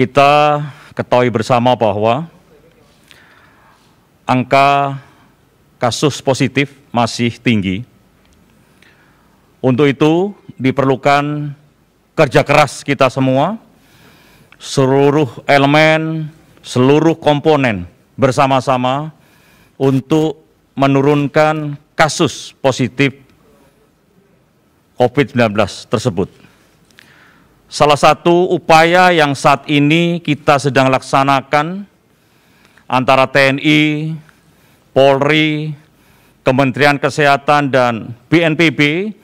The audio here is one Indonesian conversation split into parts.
kita ketahui bersama bahwa angka kasus positif masih tinggi. Untuk itu diperlukan kerja keras kita semua, seluruh elemen, seluruh komponen bersama-sama untuk menurunkan kasus positif COVID-19 tersebut. Salah satu upaya yang saat ini kita sedang laksanakan antara TNI, Polri, Kementerian Kesehatan, dan BNPB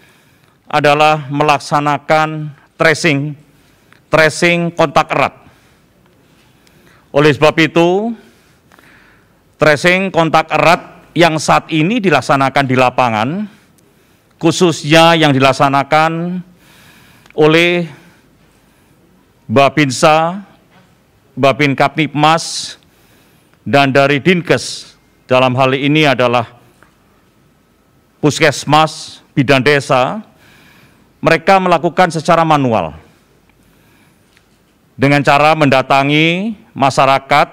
adalah melaksanakan tracing, tracing kontak erat. Oleh sebab itu, tracing kontak erat yang saat ini dilaksanakan di lapangan, khususnya yang dilaksanakan oleh Bapinsa, Bapin Kapnipmas, dan dari Dinkes. Dalam hal ini adalah Puskesmas, Bidan Desa, mereka melakukan secara manual dengan cara mendatangi masyarakat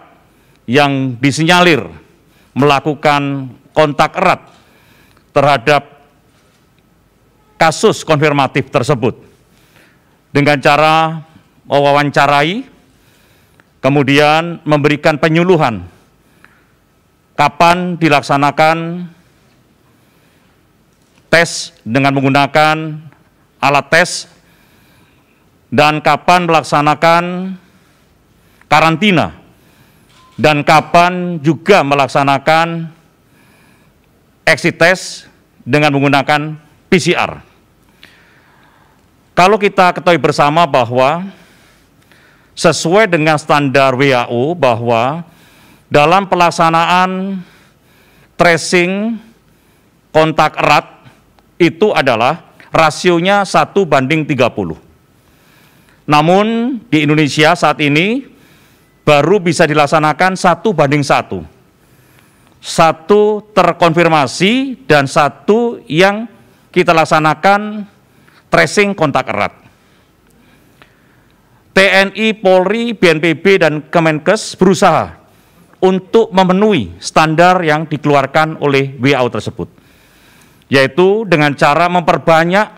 yang disinyalir melakukan kontak erat terhadap kasus konfirmatif tersebut dengan cara mewawancarai, kemudian memberikan penyuluhan kapan dilaksanakan tes dengan menggunakan alat tes dan kapan melaksanakan karantina dan kapan juga melaksanakan exit test dengan menggunakan PCR. Kalau kita ketahui bersama bahwa sesuai dengan standar WHO bahwa dalam pelaksanaan tracing kontak erat itu adalah rasionya 1 banding 30. Namun di Indonesia saat ini baru bisa dilaksanakan 1 banding 1. Satu terkonfirmasi dan satu yang kita laksanakan tracing kontak erat. TNI, Polri, BNPB, dan Kemenkes berusaha untuk memenuhi standar yang dikeluarkan oleh WHO tersebut. Yaitu dengan cara memperbanyak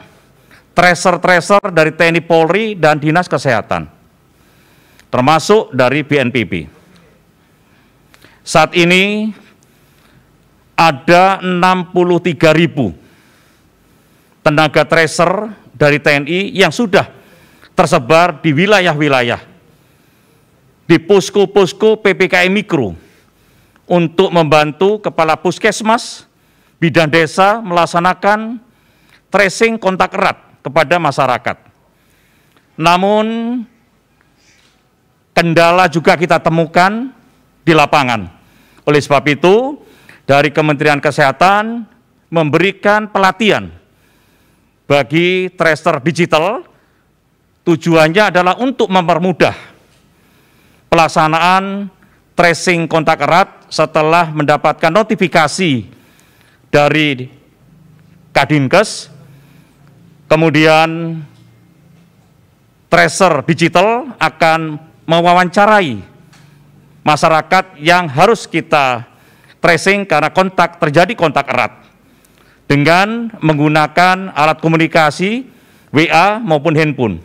tracer-tracer dari TNI Polri dan Dinas Kesehatan, termasuk dari BNPB. Saat ini ada 63 ribu tenaga tracer dari TNI yang sudah tersebar di wilayah-wilayah, di posko-posko PPKM Mikro untuk membantu Kepala Puskesmas, bidang desa melaksanakan tracing kontak erat kepada masyarakat. Namun, kendala juga kita temukan di lapangan. Oleh sebab itu, dari Kementerian Kesehatan memberikan pelatihan bagi tracer digital Tujuannya adalah untuk mempermudah pelaksanaan tracing kontak erat setelah mendapatkan notifikasi dari Kadinkes, kemudian tracer digital akan mewawancarai masyarakat yang harus kita tracing karena kontak terjadi kontak erat dengan menggunakan alat komunikasi WA maupun handphone.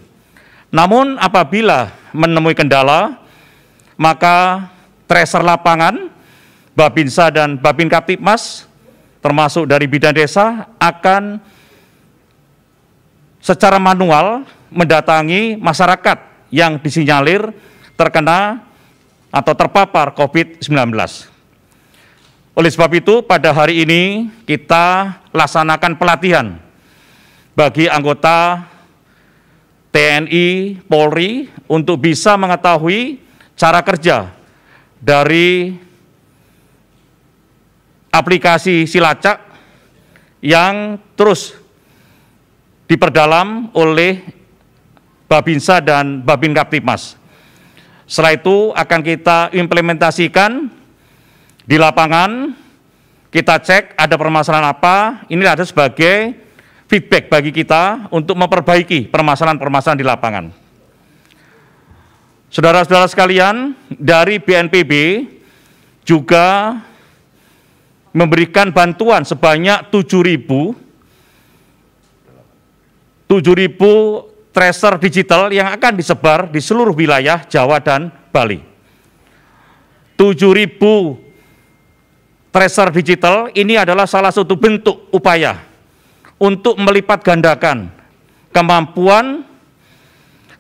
Namun apabila menemui kendala, maka tracer lapangan, Babinsa dan Babin Kaptipmas, termasuk dari bidan desa, akan secara manual mendatangi masyarakat yang disinyalir terkena atau terpapar COVID-19. Oleh sebab itu, pada hari ini kita laksanakan pelatihan bagi anggota TNI, Polri untuk bisa mengetahui cara kerja dari aplikasi Silacak yang terus diperdalam oleh Babinsa dan Babin Kaptimas. Setelah itu akan kita implementasikan di lapangan, kita cek ada permasalahan apa, ini ada sebagai feedback bagi kita untuk memperbaiki permasalahan-permasalahan di lapangan. Saudara-saudara sekalian, dari BNPB juga memberikan bantuan sebanyak 7.000 7.000 tracer digital yang akan disebar di seluruh wilayah Jawa dan Bali. 7.000 tracer digital ini adalah salah satu bentuk upaya untuk melipat gandakan kemampuan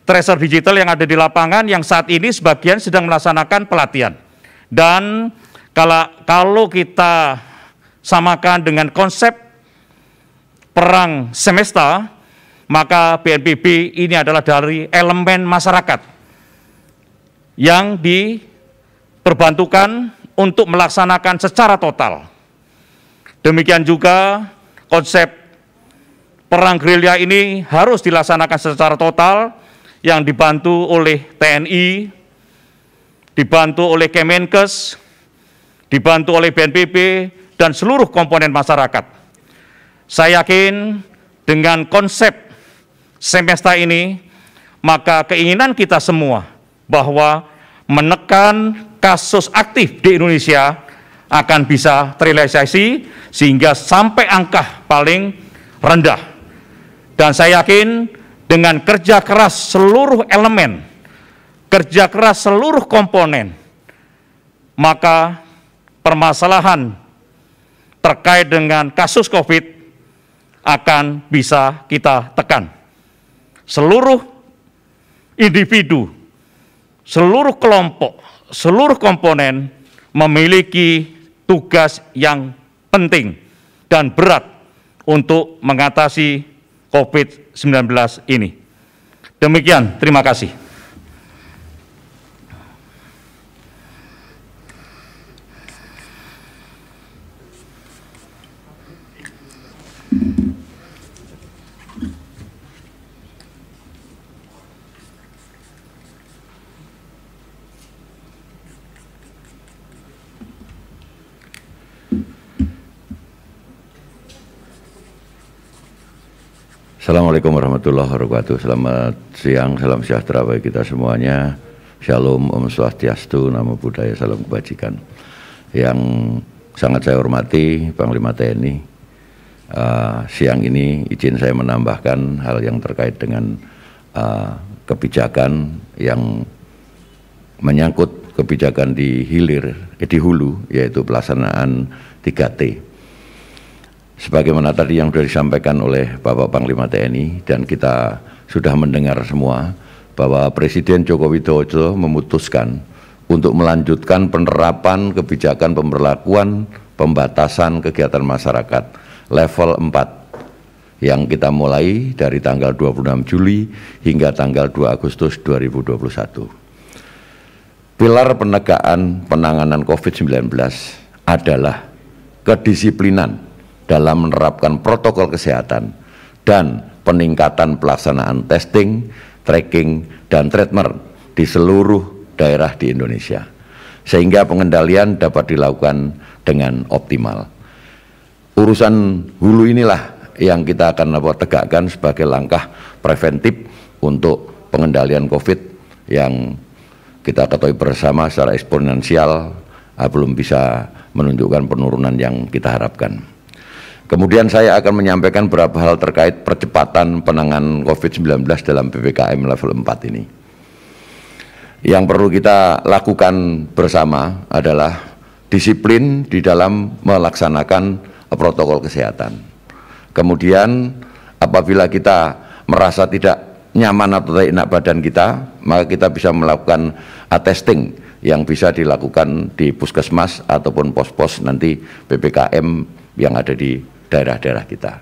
tracer digital yang ada di lapangan yang saat ini sebagian sedang melaksanakan pelatihan. Dan kalau, kalau kita samakan dengan konsep perang semesta, maka BNPB ini adalah dari elemen masyarakat yang diperbantukan untuk melaksanakan secara total. Demikian juga konsep perang gerilya ini harus dilaksanakan secara total yang dibantu oleh TNI, dibantu oleh Kemenkes, dibantu oleh BNPB, dan seluruh komponen masyarakat. Saya yakin dengan konsep semesta ini, maka keinginan kita semua bahwa menekan kasus aktif di Indonesia akan bisa terrealisasi sehingga sampai angka paling rendah dan saya yakin dengan kerja keras seluruh elemen, kerja keras seluruh komponen, maka permasalahan terkait dengan kasus COVID akan bisa kita tekan. Seluruh individu, seluruh kelompok, seluruh komponen memiliki tugas yang penting dan berat untuk mengatasi COVID-19 ini. Demikian, terima kasih. Assalamualaikum warahmatullahi wabarakatuh. Selamat siang, salam sejahtera bagi kita semuanya. Shalom, Om Swastiastu, Namo Buddhaya, Salam Kebajikan. Yang sangat saya hormati Panglima TNI, uh, siang ini izin saya menambahkan hal yang terkait dengan uh, kebijakan yang menyangkut kebijakan di hilir, eh, di hulu, yaitu pelaksanaan 3T sebagaimana tadi yang sudah disampaikan oleh Bapak Panglima TNI dan kita sudah mendengar semua bahwa Presiden Joko Widodo memutuskan untuk melanjutkan penerapan kebijakan pemberlakuan pembatasan kegiatan masyarakat level 4 yang kita mulai dari tanggal 26 Juli hingga tanggal 2 Agustus 2021. Pilar penegakan penanganan COVID-19 adalah kedisiplinan dalam menerapkan protokol kesehatan dan peningkatan pelaksanaan testing, tracking, dan treatment di seluruh daerah di Indonesia, sehingga pengendalian dapat dilakukan dengan optimal. Urusan hulu inilah yang kita akan tegakkan sebagai langkah preventif untuk pengendalian COVID yang kita ketahui bersama secara eksponensial belum bisa menunjukkan penurunan yang kita harapkan. Kemudian saya akan menyampaikan beberapa hal terkait percepatan penanganan COVID-19 dalam PPKM level 4 ini. Yang perlu kita lakukan bersama adalah disiplin di dalam melaksanakan protokol kesehatan. Kemudian apabila kita merasa tidak nyaman atau tidak enak badan kita, maka kita bisa melakukan testing yang bisa dilakukan di puskesmas ataupun pos-pos nanti PPKM yang ada di daerah-daerah kita.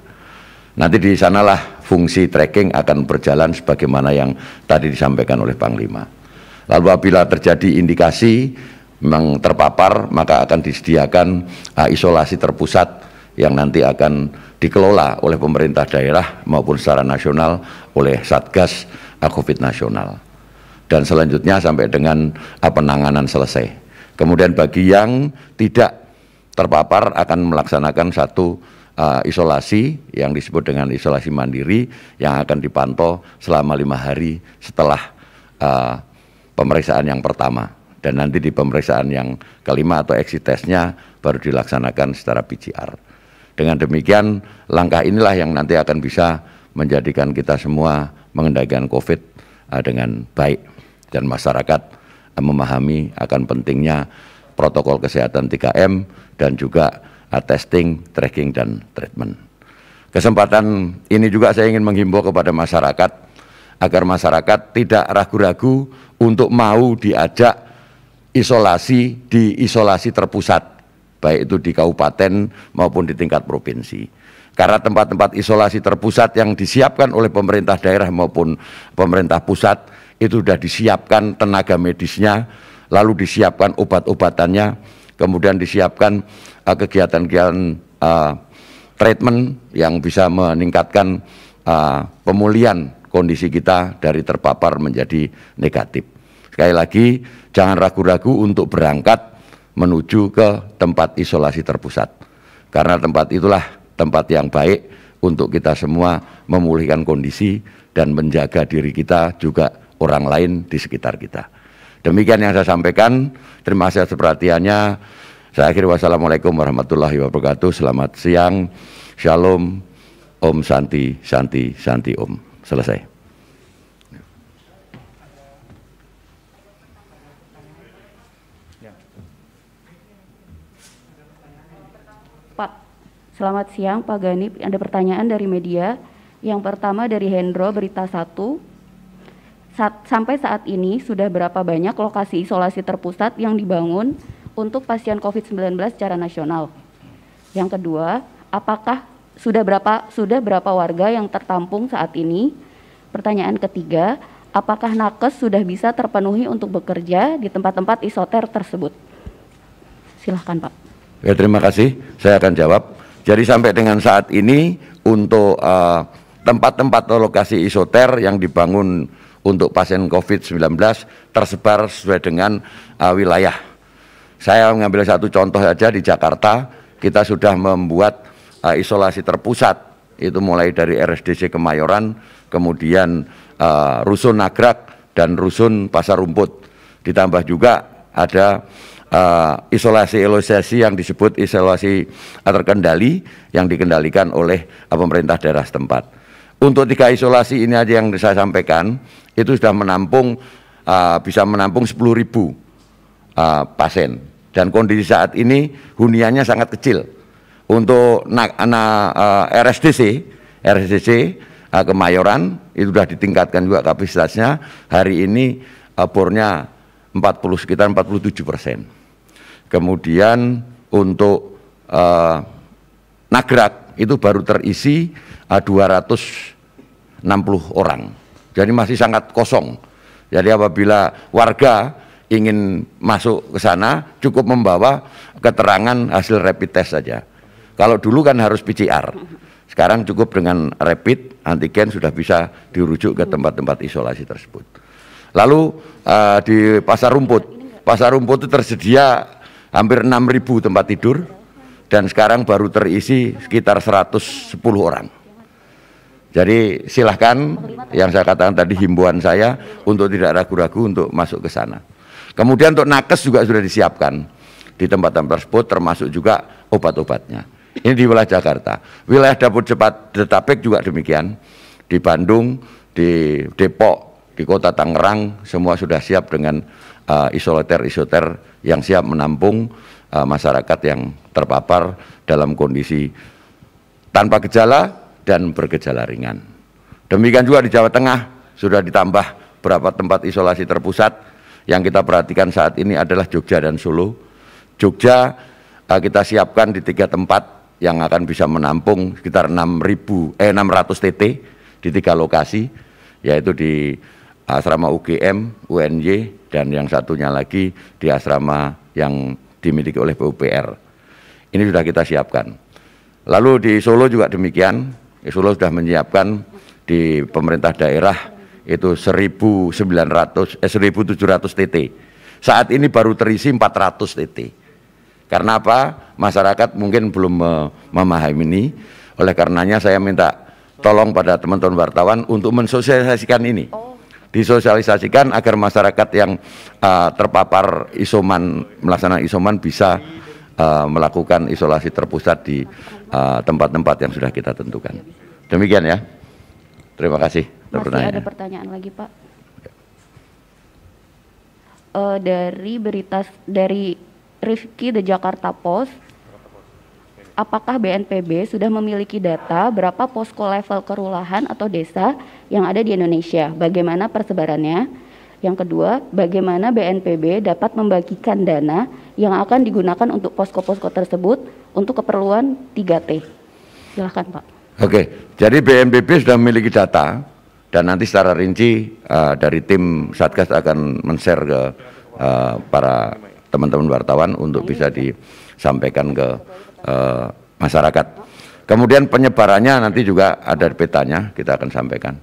Nanti di sanalah fungsi tracking akan berjalan sebagaimana yang tadi disampaikan oleh Panglima. Lalu apabila terjadi indikasi memang terpapar, maka akan disediakan uh, isolasi terpusat yang nanti akan dikelola oleh pemerintah daerah maupun secara nasional oleh Satgas ah, COVID nasional. Dan selanjutnya sampai dengan ah, penanganan selesai. Kemudian bagi yang tidak terpapar akan melaksanakan satu uh, isolasi yang disebut dengan isolasi mandiri yang akan dipantau selama lima hari setelah uh, pemeriksaan yang pertama dan nanti di pemeriksaan yang kelima atau exit testnya baru dilaksanakan secara PCR. Dengan demikian langkah inilah yang nanti akan bisa menjadikan kita semua mengendalikan COVID uh, dengan baik dan masyarakat uh, memahami akan pentingnya protokol kesehatan 3M dan juga testing, tracking, dan treatment. Kesempatan ini juga saya ingin menghimbau kepada masyarakat agar masyarakat tidak ragu-ragu untuk mau diajak isolasi di isolasi terpusat, baik itu di kabupaten maupun di tingkat provinsi. Karena tempat-tempat isolasi terpusat yang disiapkan oleh pemerintah daerah maupun pemerintah pusat itu sudah disiapkan tenaga medisnya, lalu disiapkan obat-obatannya, kemudian disiapkan eh, kegiatan-kegiatan uh, treatment yang bisa meningkatkan uh, pemulihan kondisi kita dari terpapar menjadi negatif. Sekali lagi, jangan ragu-ragu untuk berangkat menuju ke tempat isolasi terpusat. Karena tempat itulah tempat yang baik untuk kita semua memulihkan kondisi dan menjaga diri kita juga orang lain di sekitar kita. Demikian yang saya sampaikan. Terima kasih atas perhatiannya. Saya akhiri wassalamualaikum warahmatullahi wabarakatuh. Selamat siang. Shalom. Om Santi, Santi, Santi Om. Selesai. Pak, Selamat siang Pak Ganip, ada pertanyaan dari media. Yang pertama dari Hendro, Berita 1 saat, sampai saat ini sudah berapa banyak lokasi isolasi terpusat yang dibangun untuk pasien COVID-19 secara nasional? Yang kedua, apakah sudah berapa sudah berapa warga yang tertampung saat ini? Pertanyaan ketiga, apakah nakes sudah bisa terpenuhi untuk bekerja di tempat-tempat isoter tersebut? Silahkan Pak. Ya, terima kasih. Saya akan jawab. Jadi sampai dengan saat ini untuk eh, tempat-tempat uh, tempat -tempat lokasi isoter yang dibangun untuk pasien COVID-19 tersebar sesuai dengan uh, wilayah. Saya mengambil satu contoh saja di Jakarta, kita sudah membuat uh, isolasi terpusat, itu mulai dari RSDC Kemayoran, kemudian uh, Rusun Nagrak, dan Rusun Pasar Rumput. Ditambah juga ada uh, isolasi isolasi yang disebut isolasi terkendali yang dikendalikan oleh uh, pemerintah daerah setempat. Untuk tiga isolasi ini aja yang saya sampaikan, itu sudah menampung uh, bisa menampung 10.000 ribu uh, pasien. Dan kondisi saat ini huniannya sangat kecil. Untuk anak uh, ah, RSDC, RSDC uh, Kemayoran itu sudah ditingkatkan juga kapasitasnya. Hari ini uh, bornya 40 sekitar 47 persen. Kemudian untuk uh, Nagrak itu baru terisi ah, uh, 260 orang. Jadi masih sangat kosong. Jadi apabila warga ingin masuk ke sana cukup membawa keterangan hasil rapid test saja. Kalau dulu kan harus PCR. Sekarang cukup dengan rapid antigen sudah bisa dirujuk ke tempat-tempat isolasi tersebut. Lalu uh, di pasar rumput, pasar rumput itu tersedia hampir 6.000 tempat tidur dan sekarang baru terisi sekitar 110 orang. Jadi silahkan yang saya katakan tadi himbauan saya untuk tidak ragu-ragu untuk masuk ke sana. Kemudian untuk nakes juga sudah disiapkan di tempat-tempat tersebut termasuk juga obat-obatnya. Ini di wilayah Jakarta. Wilayah Dapur Cepat Detapek juga demikian. Di Bandung, di Depok, di kota Tangerang semua sudah siap dengan uh, eh, isoter isoter yang siap menampung uh, masyarakat yang terpapar dalam kondisi tanpa gejala dan bergejala ringan. Demikian juga di Jawa Tengah sudah ditambah berapa tempat isolasi terpusat yang kita perhatikan saat ini adalah Jogja dan Solo. Jogja uh, kita siapkan di tiga tempat yang akan bisa menampung sekitar 6.000 eh 600 TT di tiga lokasi yaitu di asrama UGM, UNY dan yang satunya lagi di asrama yang dimiliki oleh PUPR. Ini sudah kita siapkan. Lalu di Solo juga demikian. Di Solo sudah menyiapkan di pemerintah daerah itu 1900 eh, 1700 TT. Saat ini baru terisi 400 TT. Karena apa? Masyarakat mungkin belum memahami ini. Oleh karenanya saya minta tolong pada teman-teman wartawan untuk mensosialisasikan ini. Oh disosialisasikan agar masyarakat yang uh, terpapar isoman melaksanakan isoman bisa uh, melakukan isolasi terpusat di eh, tempat-tempat uh, yang sudah kita tentukan. Demikian ya. Terima kasih. Masih ada pertanyaan lagi Pak. Uh, dari berita dari Rifki The Jakarta Post apakah BNPB sudah memiliki data berapa posko level kerulahan atau desa yang ada di Indonesia, bagaimana persebarannya. Yang kedua, bagaimana BNPB dapat membagikan dana yang akan digunakan untuk posko-posko tersebut untuk keperluan 3T. Silahkan Pak. Oke, jadi BNPB sudah memiliki data dan nanti secara rinci uh, dari tim Satgas akan men-share ke uh, para teman-teman wartawan untuk bisa disampaikan ke Eh, masyarakat. Kemudian penyebarannya nanti juga ada petanya kita akan sampaikan.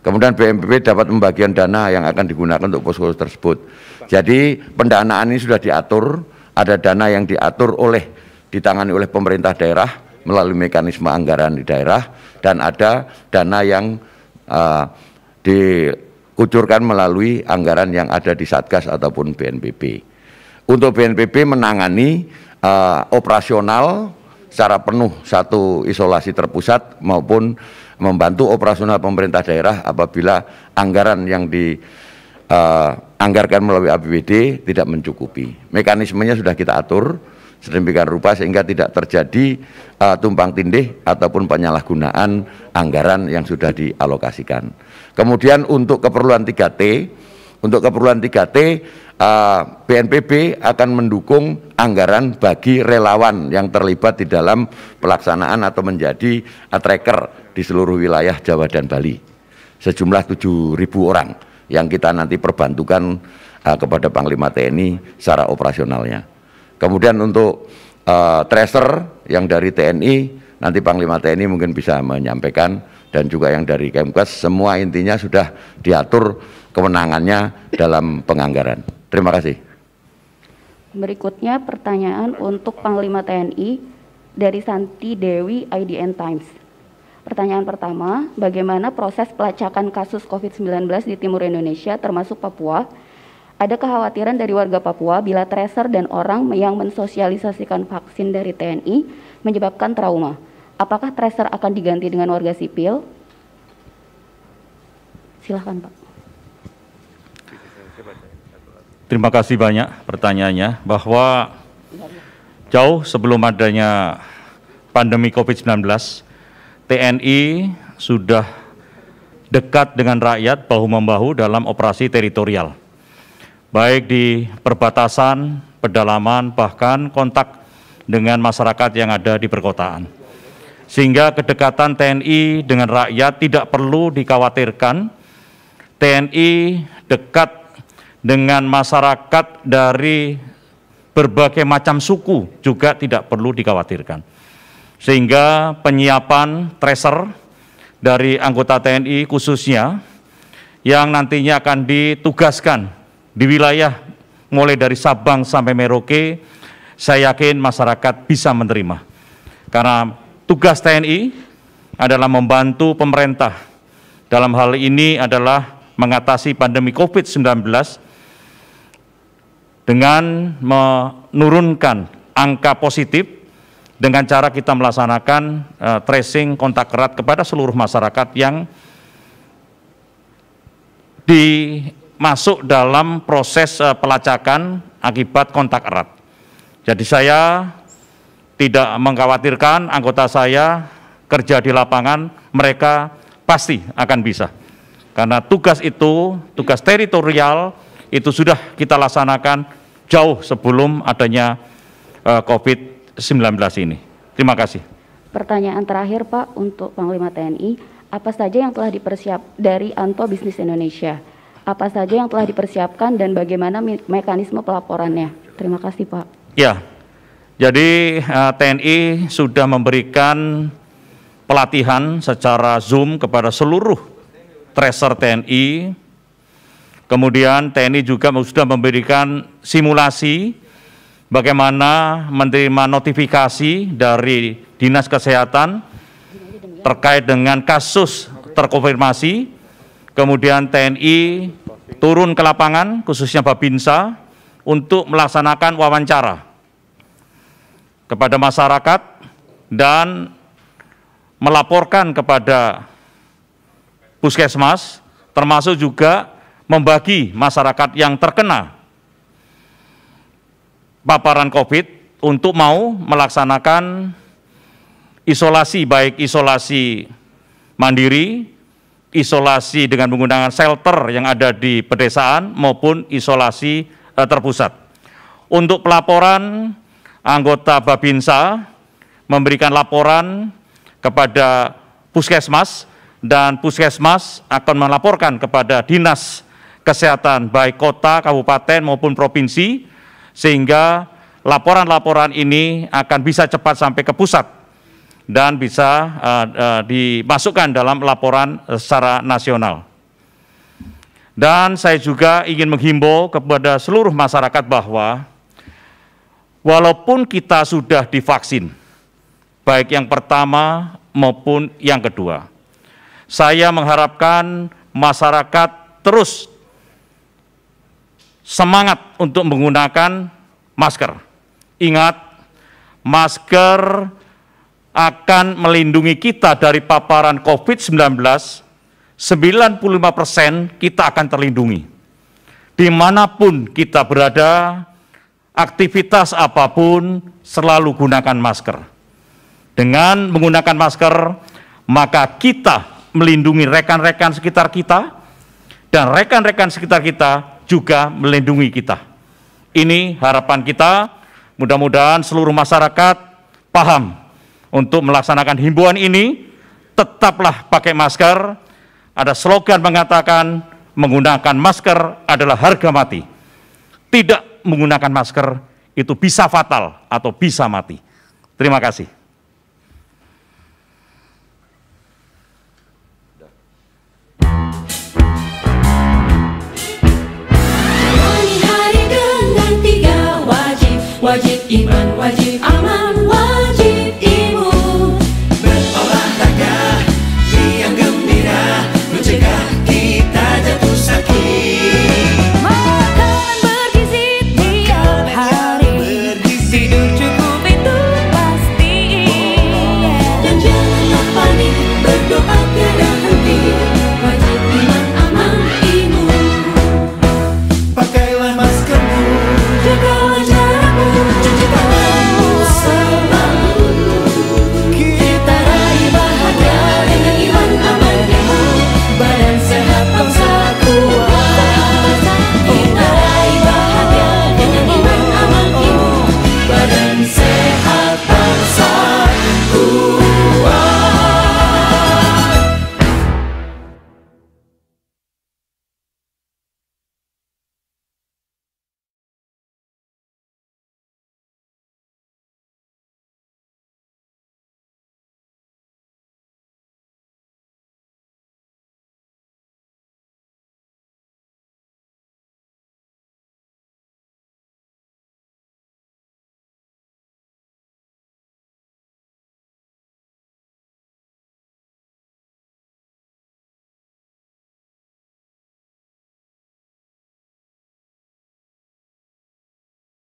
Kemudian BMPB dapat membagikan dana yang akan digunakan untuk posko tersebut. Jadi pendanaan ini sudah diatur, ada dana yang diatur oleh ditangani oleh pemerintah daerah melalui mekanisme anggaran di daerah dan ada dana yang uh, dikucurkan melalui anggaran yang ada di Satgas ataupun BNPB. Untuk BNPB menangani uh, operasional secara penuh satu isolasi terpusat maupun membantu operasional pemerintah daerah apabila anggaran yang di uh, anggarkan melalui APBD tidak mencukupi. Mekanismenya sudah kita atur sedemikian rupa sehingga tidak terjadi uh, tumpang tindih ataupun penyalahgunaan anggaran yang sudah dialokasikan. Kemudian untuk keperluan 3T untuk keperluan 3T uh, eh, BNPB akan mendukung anggaran bagi relawan yang terlibat di dalam pelaksanaan atau menjadi tracker di seluruh wilayah Jawa dan Bali sejumlah 7.000 orang yang kita nanti perbantukan uh, kepada Panglima TNI secara operasionalnya. Kemudian untuk uh, tracer yang dari TNI nanti Panglima TNI mungkin bisa menyampaikan dan juga yang dari Kemkes semua intinya sudah diatur kewenangannya dalam penganggaran. Terima kasih. Berikutnya pertanyaan untuk Panglima TNI dari Santi Dewi IDN Times. Pertanyaan pertama, bagaimana proses pelacakan kasus COVID-19 di timur Indonesia termasuk Papua? Ada kekhawatiran dari warga Papua bila tracer dan orang yang mensosialisasikan vaksin dari TNI menyebabkan trauma. Apakah tracer akan diganti dengan warga sipil? Silahkan Pak. Terima kasih banyak pertanyaannya bahwa jauh sebelum adanya pandemi COVID-19, TNI sudah dekat dengan rakyat bahu-membahu dalam operasi teritorial. Baik di perbatasan, pedalaman, bahkan kontak dengan masyarakat yang ada di perkotaan. Sehingga kedekatan TNI dengan rakyat tidak perlu dikhawatirkan. TNI dekat dengan masyarakat dari berbagai macam suku juga tidak perlu dikhawatirkan. Sehingga penyiapan tracer dari anggota TNI khususnya yang nantinya akan ditugaskan di wilayah mulai dari Sabang sampai Merauke, saya yakin masyarakat bisa menerima. Karena tugas TNI adalah membantu pemerintah. Dalam hal ini adalah mengatasi pandemi COVID-19 dengan menurunkan angka positif dengan cara kita melaksanakan uh, tracing kontak erat kepada seluruh masyarakat yang dimasuk dalam proses uh, pelacakan akibat kontak erat. Jadi saya tidak mengkhawatirkan anggota saya kerja di lapangan, mereka pasti akan bisa. Karena tugas itu, tugas teritorial itu sudah kita laksanakan jauh sebelum adanya uh, eh, COVID-19 ini. Terima kasih. Pertanyaan terakhir Pak untuk Panglima TNI, apa saja yang telah dipersiap dari Anto Bisnis Indonesia? Apa saja yang telah dipersiapkan dan bagaimana mekanisme pelaporannya? Terima kasih Pak. Ya, jadi uh, eh, TNI sudah memberikan pelatihan secara Zoom kepada seluruh tracer TNI Kemudian TNI juga sudah memberikan simulasi bagaimana menerima notifikasi dari Dinas Kesehatan terkait dengan kasus terkonfirmasi. Kemudian TNI turun ke lapangan, khususnya Babinsa, untuk melaksanakan wawancara kepada masyarakat dan melaporkan kepada puskesmas, termasuk juga membagi masyarakat yang terkena paparan COVID untuk mau melaksanakan isolasi baik isolasi mandiri, isolasi dengan menggunakan shelter yang ada di pedesaan maupun isolasi eh, terpusat. Untuk pelaporan anggota Babinsa memberikan laporan kepada Puskesmas dan Puskesmas akan melaporkan kepada Dinas kesehatan baik kota, kabupaten maupun provinsi sehingga laporan-laporan ini akan bisa cepat sampai ke pusat dan bisa uh, uh, dimasukkan dalam laporan secara nasional. Dan saya juga ingin menghimbau kepada seluruh masyarakat bahwa walaupun kita sudah divaksin, baik yang pertama maupun yang kedua. Saya mengharapkan masyarakat terus semangat untuk menggunakan masker. Ingat, masker akan melindungi kita dari paparan COVID-19, 95% persen kita akan terlindungi. Dimanapun kita berada, aktivitas apapun selalu gunakan masker. Dengan menggunakan masker, maka kita melindungi rekan-rekan sekitar kita, dan rekan-rekan sekitar kita juga melindungi kita. Ini harapan kita, mudah-mudahan seluruh masyarakat paham untuk melaksanakan himbauan ini, tetaplah pakai masker. Ada slogan mengatakan menggunakan masker adalah harga mati. Tidak menggunakan masker itu bisa fatal atau bisa mati. Terima kasih. wajib iman wajib